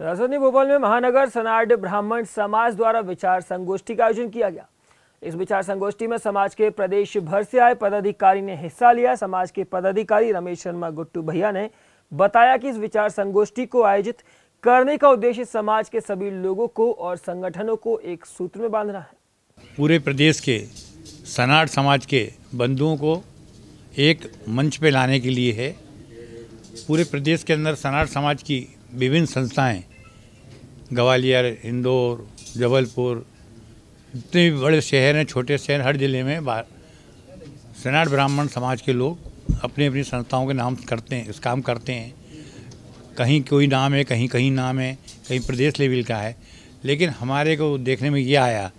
राजधानी भोपाल में महानगर सनाड ब्राह्मण समाज द्वारा विचार संगोष्ठी का आयोजन किया गया इस विचार संगोष्ठी में समाज के प्रदेश भर से आए पदाधिकारी ने हिस्सा लिया समाज के पदाधिकारी रमेश शर्मा गुट्टू भैया ने बताया कि इस विचार संगोष्ठी को आयोजित करने का उद्देश्य समाज के सभी लोगों को और संगठनों को एक सूत्र में बांधना है पूरे प्रदेश के सनाड समाज के बंधुओं को एक मंच पे लाने के लिए है पूरे प्रदेश के अंदर सनाड समाज की विभिन्न संस्थाएं ग्वालियर इंदौर जबलपुर जितने भी बड़े शहर हैं छोटे शहर हर ज़िले में बाहर ब्राह्मण समाज के लोग अपनी अपनी संस्थाओं के नाम करते हैं इस काम करते हैं कहीं कोई नाम है कहीं कहीं नाम है कहीं प्रदेश लेवल का है लेकिन हमारे को देखने में ये आया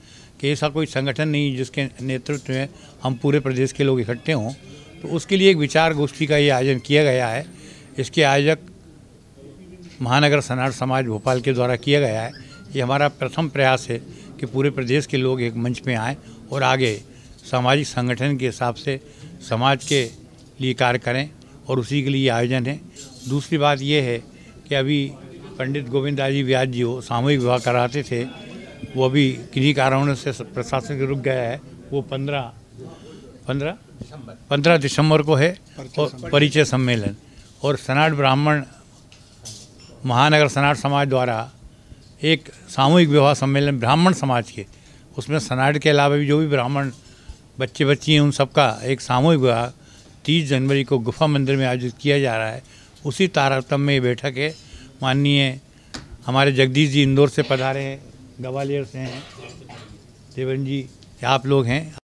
कि ऐसा कोई संगठन नहीं जिसके नेतृत्व में हम पूरे प्रदेश के लोग इकट्ठे हों तो उसके लिए एक विचार गोष्ठी का ये आयोजन किया गया है इसके आयोजक महानगर सनार समाज भोपाल के द्वारा किया गया है ये हमारा प्रथम प्रयास है कि पूरे प्रदेश के लोग एक मंच में आएँ और आगे सामाजिक संगठन के हिसाब से समाज के लिए कार्य करें और उसी के लिए आयोजन है दूसरी बात ये है कि अभी पंडित गोविंदाजी व्यास जी वो सामूहिक विवाह कराते थे वो अभी किन्हीं कारणों से प्रशासन रुक गया है वो पंद्रह पंद्रह पंद्रह दिसंबर को है और परिचय सम्मेलन और सनाट ब्राह्मण महानगर सनाट समाज द्वारा एक सामूहिक विवाह सम्मेलन ब्राह्मण समाज के उसमें सनाट के अलावा भी जो भी ब्राह्मण बच्चे बच्ची हैं उन सबका एक सामूहिक विवाह तीस जनवरी को गुफा मंदिर में आयोजित किया जा रहा है उसी तारतम में ये बैठक है माननीय हमारे जगदीश जी इंदौर से पधारे हैं ग्वालियर से हैं देवन जी आप लोग हैं